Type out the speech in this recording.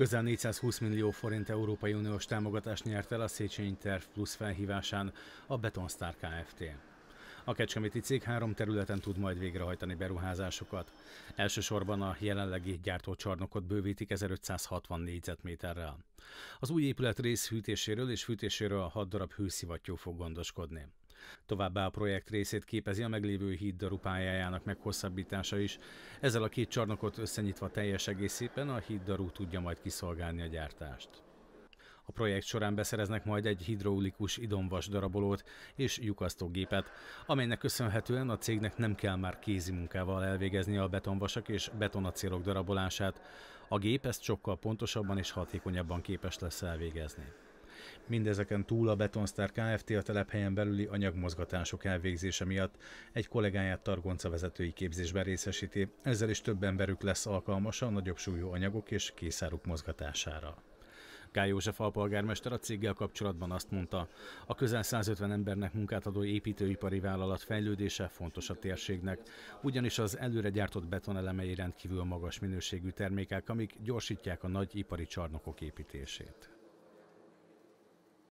Közel 420 millió forint Európai Uniós támogatást nyert el a Széchenyi Terv Plus felhívásán a Betonstar Kft. A kecskeméti cég három területen tud majd végrehajtani beruházásokat. Elsősorban a jelenlegi gyártócsarnokot bővítik 1560 négyzetméterrel. Az új épület rész hűtéséről és fűtéséről a hat darab hőszivattyú fog gondoskodni. Továbbá a projekt részét képezi a meglévő híd darupájájának meghosszabbítása is. Ezzel a két csarnokot összenyitva teljes egészében a híd darú tudja majd kiszolgálni a gyártást. A projekt során beszereznek majd egy hidraulikus idomvas darabolót és lyukasztógépet, amelynek köszönhetően a cégnek nem kell már kézi munkával elvégezni a betonvasak és betonacélok darabolását. A gép ezt sokkal pontosabban és hatékonyabban képes lesz elvégezni. Mindezeken túl a Betonstar Kft. a telephelyen belüli anyagmozgatások elvégzése miatt egy kollégáját Targonca vezetői képzésben részesíti, ezzel is több emberük lesz alkalmas a nagyobb súlyú anyagok és készáruk mozgatására. Gály József alpolgármester a céggel kapcsolatban azt mondta, a közel 150 embernek munkát adó építőipari vállalat fejlődése fontos a térségnek, ugyanis az előre gyártott betonelemei rendkívül magas minőségű termékek, amik gyorsítják a nagy ipari csarnokok építését.